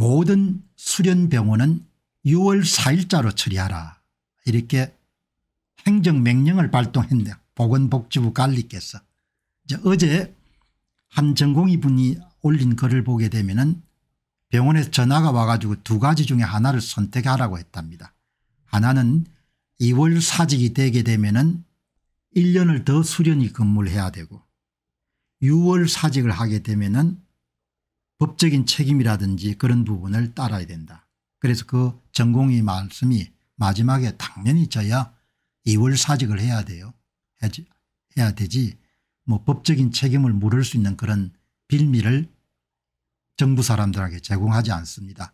모든 수련병원은 6월 4일자로 처리하라 이렇게 행정명령을 발동했는데 보건복지부 관리께서 이제 어제 한 전공의 분이 올린 글을 보게 되면 은 병원에서 전화가 와가지고 두 가지 중에 하나를 선택하라고 했답니다. 하나는 2월 사직이 되게 되면 은 1년을 더 수련이 근무를 해야 되고 6월 사직을 하게 되면 은 법적인 책임이라든지 그런 부분을 따라야 된다. 그래서 그 전공의 말씀이 마지막에 당연히 저야 이월사직을 해야 돼요. 해야 되지 뭐 법적인 책임을 물을 수 있는 그런 빌미를 정부 사람들에게 제공하지 않습니다.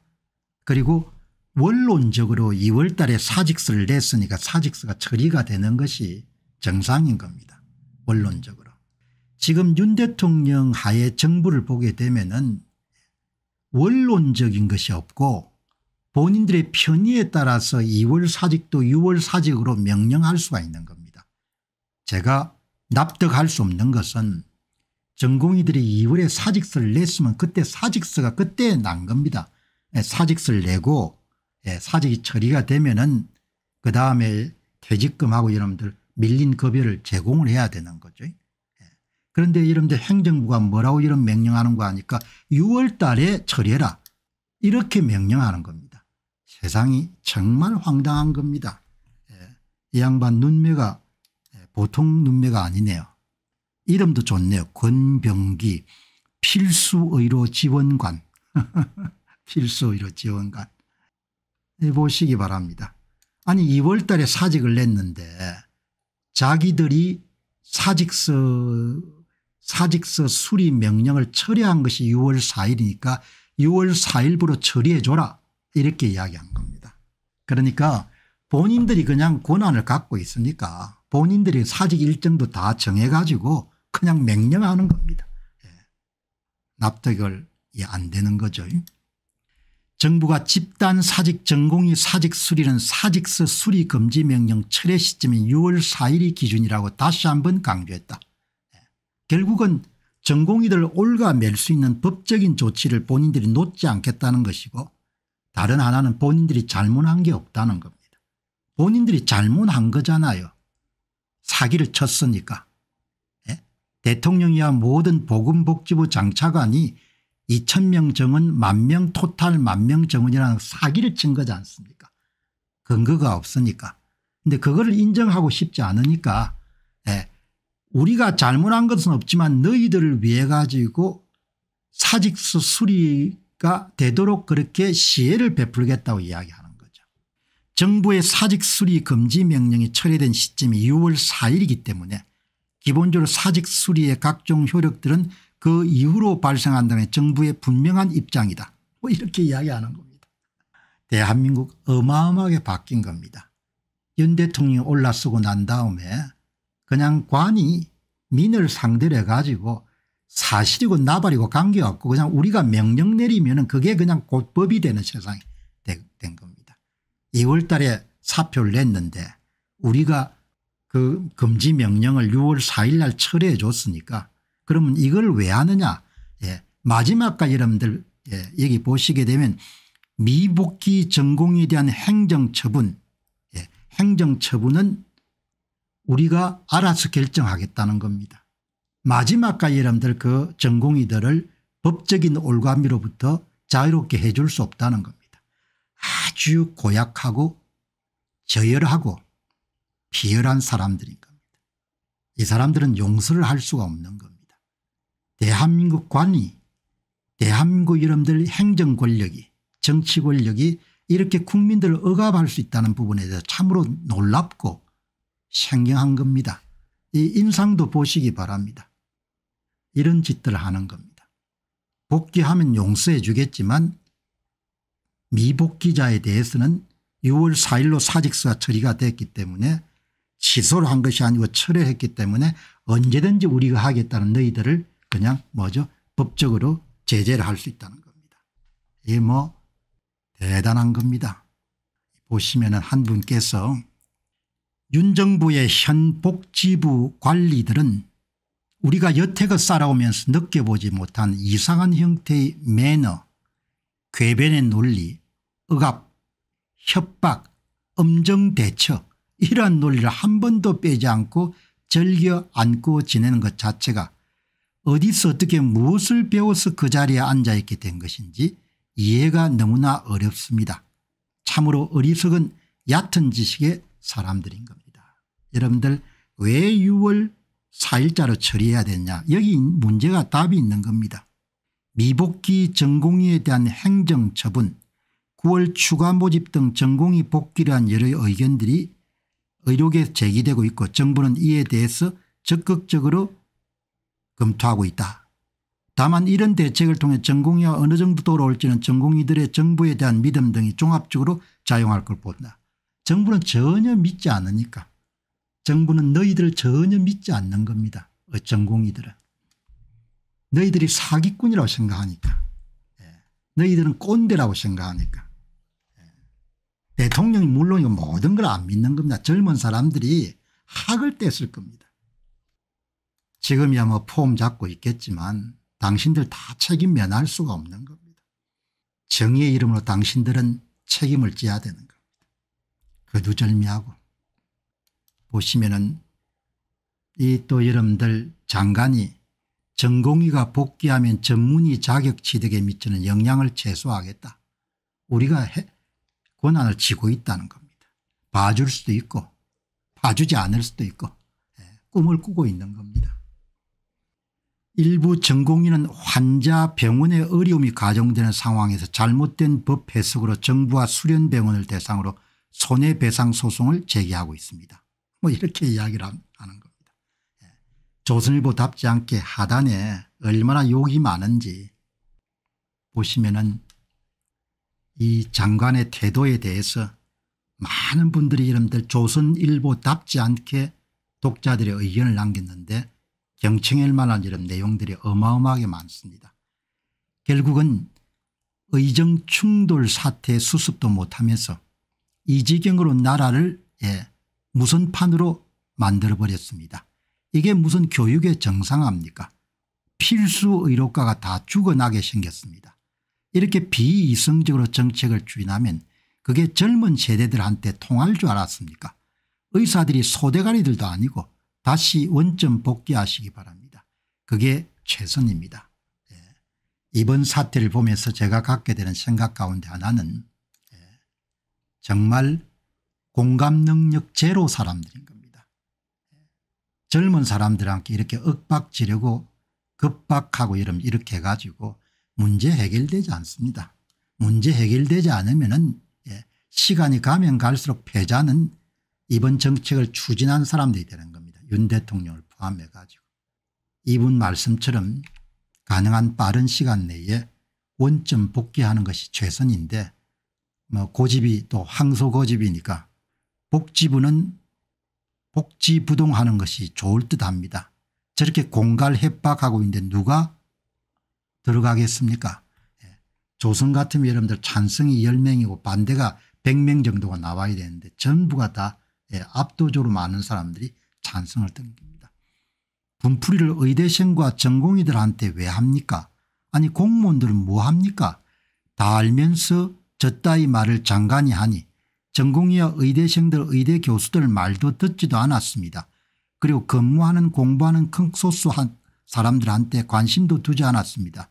그리고 원론적으로 2월 달에 사직서를 냈으니까 사직서가 처리가 되는 것이 정상인 겁니다. 원론적으로. 지금 윤 대통령 하에 정부를 보게 되면 은 원론적인 것이 없고 본인들의 편의에 따라서 2월 사직도 6월 사직으로 명령할 수가 있는 겁니다. 제가 납득할 수 없는 것은 전공의들이 2월에 사직서를 냈으면 그때 사직서가 그때 난 겁니다. 예, 사직서를 내고 예, 사직이 처리가 되면 은그 다음에 퇴직금하고 여러분들 밀린 급여를 제공을 해야 되는 거죠. 그런데 이런데 행정부가 뭐라고 이런 명령하는 거 아니까 6월 달에 처리해라 이렇게 명령하는 겁니다. 세상이 정말 황당한 겁니다. 예, 이 양반 눈매가 예, 보통 눈매가 아니네요. 이름도 좋네요. 권병기 필수의료 지원관 필수의료 지원관 예, 보시기 바랍니다. 아니 2월 달에 사직을 냈는데 자기들이 사직서 사직서 수리 명령을 철회한 것이 6월 4일이니까 6월 4일부로 처리해 줘라 이렇게 이야기한 겁니다. 그러니까 본인들이 그냥 권한을 갖고 있으니까 본인들이 사직 일정도 다 정해가지고 그냥 명령하는 겁니다. 예. 납득을 예, 안 되는 거죠. 정부가 집단 사직 전공이 사직 수리는 사직서 수리 금지 명령 철회 시점인 6월 4일이 기준이라고 다시 한 번 강조했다. 결국은 전공의들 을 올가 맬수 있는 법적인 조치를 본인들이 놓지 않겠다는 것이고 다른 하나는 본인들이 잘못한 게 없다는 겁니다. 본인들이 잘못한 거잖아요. 사기를 쳤으니까. 예? 대통령이야 모든 보건복지부 장차관이 2천명 정은 만명 토탈 만 명 정은이라는 사기를 친 거지 않습니까 근거가 없으니까. 근데 그거를 인정하고 싶지 않으니까 예. 우리가 잘못한 것은 없지만 너희들을 위해 가지고 사직서 수리가 되도록 그렇게 시혜를 베풀겠다고 이야기하는 거죠. 정부의 사직 수리 금지 명령이 철회된 시점이 6월 4일이기 때문에 기본적으로 사직 수리의 각종 효력들은 그 이후로 발생한다는 정부의 분명한 입장이다. 뭐 이렇게 이야기하는 겁니다. 대한민국 어마어마하게 바뀐 겁니다. 윤 대통령이 올라서고 난 다음에 그냥 관이 민을 상대로 해가지고 사실이고 나발이고 관계없고 그냥 우리가 명령 내리면 은 그게 그냥 곧 법이 되는 세상이 된 겁니다. 2월 달에 사표를 냈는데 우리가 그 금지 명령을 6월 4일 날 철회해 줬으니까 그러면 이걸 왜 하느냐 예. 마지막까지 여러분들 예. 여기 보시게 되면 미복귀 전공에 대한 행정처분 예. 행정처분은 우리가 알아서 결정하겠다는 겁니다. 마지막까지 여러분들 그 전공의들을 법적인 올가미로부터 자유롭게 해줄 수 없다는 겁니다. 아주 고약하고 저열하고 비열한 사람들인 겁니다. 이 사람들은 용서를 할 수가 없는 겁니다. 대한민국 관이 대한민국 여러분들 행정권력이 정치권력이 이렇게 국민들을 억압할 수 있다는 부분에 대해서 참으로 놀랍고 생경한 겁니다. 이 인상도 보시기 바랍니다. 이런 짓들을 하는 겁니다. 복귀하면 용서해 주겠지만 미복귀자에 대해서는 6월 4일로 사직서가 처리가 됐기 때문에 취소를 한 것이 아니고 철회했기 때문에 언제든지 우리가 하겠다는 너희들을 그냥 뭐죠 법적으로 제재를 할 수 있다는 겁니다. 이게 뭐 대단한 겁니다. 보시면 은한 분께서 윤정부의 현 복지부 관리들은 우리가 여태껏 살아오면서 느껴보지 못한 이상한 형태의 매너 괴변의 논리 억압 협박 엄정대처 이러한 논리를 한 번도 빼지 않고 즐겨 안고 지내는 것 자체가 어디서 어떻게 무엇을 배워서 그 자리에 앉아있게 된 것인지 이해가 너무나 어렵습니다. 참으로 어리석은 얕은 지식에 사람들인 겁니다. 여러분들 왜 6월 4일자로 처리해야 되냐 여기 문제가 답이 있는 겁니다. 미복귀 전공의에 대한 행정처분 9월 추가 모집 등 전공의 복귀를 한 여러 의견들이 의료계에 제기되고 있고 정부는 이에 대해서 적극적으로 검토하고 있다. 다만 이런 대책을 통해 전공의와 어느 정도 돌아올지는 전공의들의 정부에 대한 믿음 등이 종합적으로 작용할 걸 본다. 정부는 전혀 믿지 않으니까 정부는 너희들을 전혀 믿지 않는 겁니다. 어쩐공이들은. 너희들이 사기꾼이라고 생각하니까 예. 너희들은 꼰대라고 생각하니까 예. 대통령이 물론이고 모든 걸 안 믿는 겁니다. 젊은 사람들이 학을 뗐을 겁니다. 지금이야 뭐 폼 잡고 있겠지만 당신들 다 책임 면할 수가 없는 겁니다. 정의의 이름으로 당신들은 책임을 져야 되는 겁니다. 그두절미하고 보시면은 이 또 여러분들 장관이 전공의가 복귀하면 전문의 자격 취득에 미치는 영향을 최소화하겠다. 우리가 권한을 지고 있다는 겁니다. 봐줄 수도 있고 봐주지 않을 수도 있고 예, 꿈을 꾸고 있는 겁니다. 일부 전공의는 환자 병원의 어려움이 가정되는 상황에서 잘못된 법 해석으로 정부와 수련병원을 대상으로 손해배상 소송을 제기하고 있습니다. 뭐 이렇게 이야기를 하는 겁니다. 예. 조선일보답지 않게 하단에 얼마나 욕이 많은지 보시면은 이 장관의 태도에 대해서 많은 분들이 이름들 조선일보답지 않게 독자들의 의견을 남겼는데 경청할 만한 이런 내용들이 어마어마하게 많습니다. 결국은 의정 충돌 사태 수습도 못하면서 이 지경으로 나라를 예, 무선판으로 만들어버렸습니다. 이게 무슨 교육의 정상합니까 필수 의료과가 다 죽어나게 생겼습니다. 이렇게 비이성적으로 정책을 추진하면 그게 젊은 세대들한테 통할 줄 알았습니까 의사들이 소대가리들도 아니고 다시 원점 복귀하시기 바랍니다. 그게 최선입니다. 예. 이번 사태를 보면서 제가 갖게 되는 생각 가운데 하나는 정말 공감 능력 제로 사람들인 겁니다. 젊은 사람들한테 이렇게 억박지려고 급박하고 이러면 이렇게 해가지고 문제 해결되지 않습니다. 문제 해결되지 않으면 예, 시간이 가면 갈수록 패자는 이번 정책을 추진한 사람들이 되는 겁니다. 윤 대통령을 포함해 가지고. 이분 말씀처럼 가능한 빠른 시간 내에 원점 복귀하는 것이 최선인데 뭐 고집이 또 항소 고집이니까 복지부는 복지부동하는 것이 좋을 듯합니다. 저렇게 공갈 협박하고 있는데 누가 들어가겠습니까? 예. 조선 같으면 여러분들 찬성이 10명이고 반대가 100명 정도가 나와야 되는데 전부가 다 예, 압도적으로 많은 사람들이 찬성을 던깁니다. 분풀이를 의대생과 전공의들한테 왜 합니까? 아니 공무원들은 뭐 합니까? 다 알면서 저따위 말을 장관이 하니 전공이어 의대생들 의대 교수들 말도 듣지도 않았습니다. 그리고 근무하는 공부하는 큰 소수 한 사람들한테 관심도 두지 않았습니다.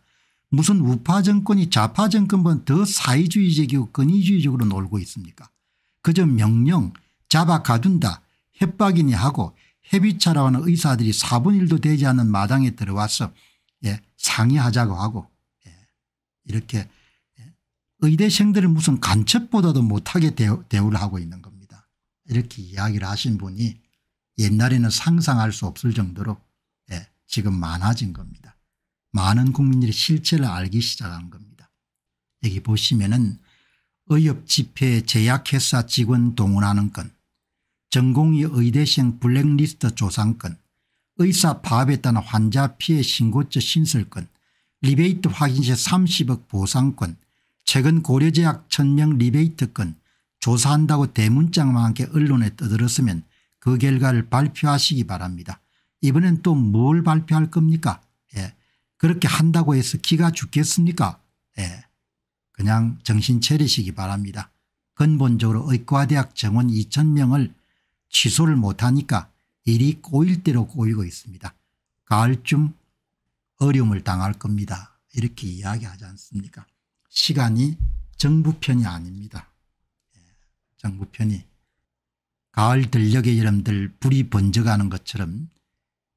무슨 우파 정권이 좌파 정권보다 더 사회주의적이고 권위주의적으로 놀고 있습니까 그저 명령 잡아 가둔다 협박이니 하고 해비차라고 하는 의사들이 4분 1도 되지 않은 마당에 들어와서 예, 상의하자고 하고 예, 이렇게 의대생들을 무슨 간첩보다도 못하게 대우를 하고 있는 겁니다. 이렇게 이야기를 하신 분이 옛날에는 상상할 수 없을 정도로 예, 지금 많아진 겁니다. 많은 국민들이 실체를 알기 시작한 겁니다. 여기 보시면은 의협 집회 제약회사 직원 동원하는 건 전공의 의대생 블랙리스트 조상건 의사 파업에 따른 환자 피해 신고죄 신설건 리베이트 확인세 30억 보상권 최근 고려제약 천명 리베이트 건 조사한다고 대문짝만 함께 언론에 떠들었으면 그 결과를 발표하시기 바랍니다. 이번엔 또 뭘 발표할 겁니까 예. 그렇게 한다고 해서 기가 죽겠습니까 예. 그냥 정신 차리시기 바랍니다. 근본적으로 의과대학 정원 2천명을 취소를 못하니까 일이 꼬일 대로 꼬이고 있습니다. 가을쯤 어려움을 당할 겁니다. 이렇게 이야기하지 않습니까 시간이 정부 편이 아닙니다. 예, 정부 편이 가을 들녘에 여러분들 불이 번져가는 것처럼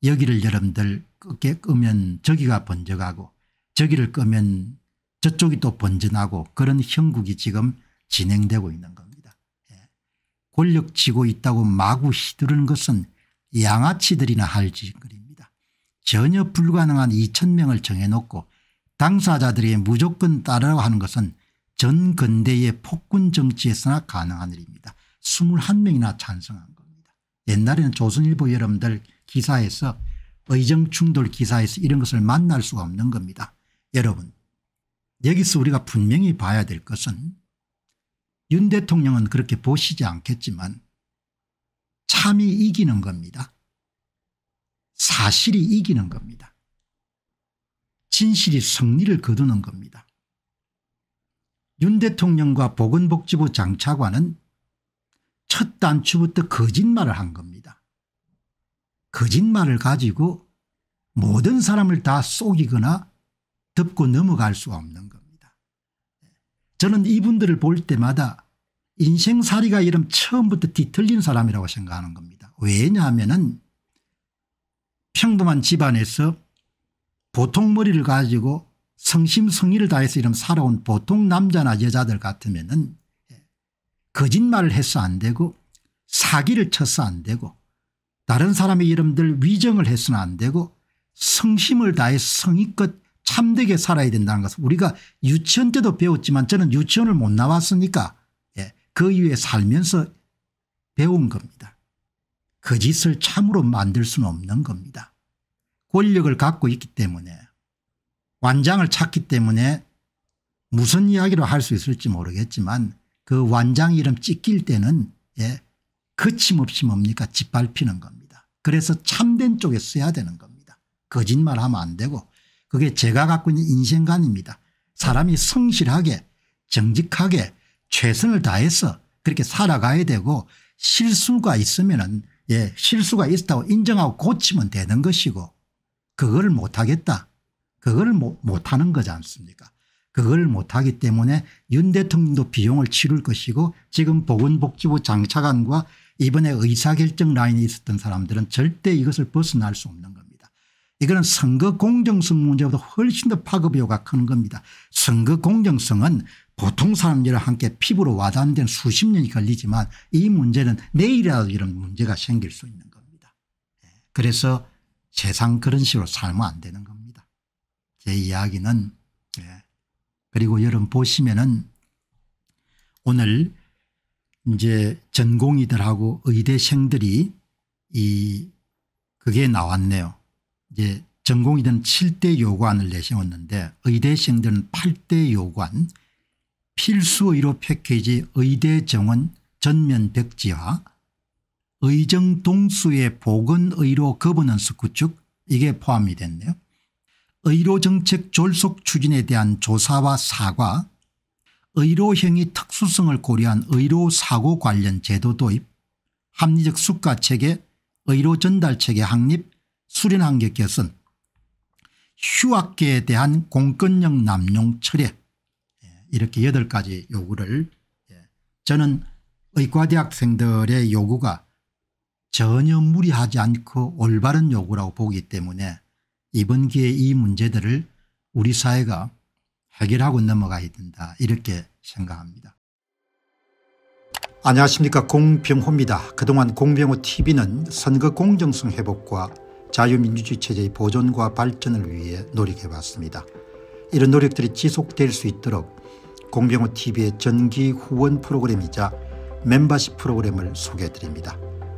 여기를 여러분들 끄게 끄면 저기가 번져가고 저기를 끄면 저쪽이 또 번져나고 그런 형국이 지금 진행되고 있는 겁니다. 예, 권력 쥐고 있다고 마구 휘두르는 것은 양아치들이나 할 짓거리입니다. 전혀 불가능한 2 0명을 정해놓고 당사자들이 무조건 따르라고 하는 것은 전 근대의 폭군 정치에서나 가능한 일입니다. 21명이나 찬성한 겁니다. 옛날에는 조선일보 여러분들 기사에서 의정 충돌 기사에서 이런 것을 만날 수가 없는 겁니다. 여러분 여기서 우리가 분명히 봐야 될 것은 윤 대통령은 그렇게 보시지 않겠지만 참이 이기는 겁니다. 사실이 이기는 겁니다. 진실이 승리를 거두는 겁니다. 윤 대통령과 보건복지부 장차관은 첫 단추부터 거짓말을 한 겁니다. 거짓말을 가지고 모든 사람을 다 속이거나 덮고 넘어갈 수 없는 겁니다. 저는 이분들을 볼 때마다 인생살이가 이름 처음부터 뒤틀린 사람이라고 생각하는 겁니다. 왜냐하면 평범한 집안에서 보통 머리를 가지고 성심성의를 다해서 이런 살아온 보통 남자나 여자들 같으면 은 거짓말을 해서 안 되고 사기를 쳐서 안 되고 다른 사람의 이름들 위정을 해서는 안 되고 성심을 다해 성의껏 참되게 살아야 된다는 것을 우리가 유치원 때도 배웠지만 저는 유치원을 못 나왔으니까 예, 그 이후에 살면서 배운 겁니다. 거짓을 참으로 만들 수는 없는 겁니다. 권력을 갖고 있기 때문에 완장을 찾기 때문에 무슨 이야기로 할 수 있을지 모르겠지만 그 완장 이름 찢길 때는 예, 거침없이 뭡니까 짓밟히는 겁니다. 그래서 참된 쪽에 써야 되는 겁니다. 거짓말하면 안 되고 그게 제가 갖고 있는 인생관입니다. 사람이 성실하게 정직하게 최선을 다해서 그렇게 살아가야 되고 실수가 있으면 은 예, 실수가 있다고 인정하고 고치면 되는 것이고 그걸 못하겠다. 그걸 못하는 거지 않습니까 그걸 못하기 때문에 윤 대통령도 비용을 치를 것이고 지금 보건복지부 장차관과 이번에 의사결정 라인에 있었던 사람들은 절대 이것을 벗어날 수 없는 겁니다. 이거는 선거 공정성 문제보다 훨씬 더 파급효과가 큰 겁니다. 선거 공정성은 보통 사람들과 함께 피부로 와닿는 는데 수십 년이 걸리지만 이 문제는 내일이라도 이런 문제가 생길 수 있는 겁니다. 예. 그래서 세상 그런 식으로 살면 안 되는 겁니다. 제 이야기는 예. 그리고 여러분 보시면은 오늘 이제 전공이들하고 의대생들이 이 그게 나왔네요. 이제 전공이들은 7대 요관을 내세웠는데 의대생들은 8대 요관 필수의료 패키지 의대 정원 전면 백지화 의정동수의 보건의료 거버넌스 구축 이게 포함이 됐네요. 의료정책 졸속 추진에 대한 조사와 사과 의료행위 특수성을 고려한 의료사고 관련 제도 도입 합리적 수가체계 의료전달체계 확립 수련환계 개선 휴학계에 대한 공권력 남용 철회 예, 이렇게 8가지 요구를 예, 저는 의과대학생들의 요구가 전혀 무리하지 않고 올바른 요구라고 보기 때문에 이번 기회에 이 문제들을 우리 사회가 해결하고 넘어가야 된다 이렇게 생각합니다. 안녕하십니까 공병호입니다. 그동안 공병호TV는 선거 공정성 회복과 자유민주주의 체제의 보존과 발전을 위해 노력해봤습니다 이런 노력들이 지속될 수 있도록 공병호TV의 전기 후원 프로그램이자 멤버십 프로그램을 소개해드립니다.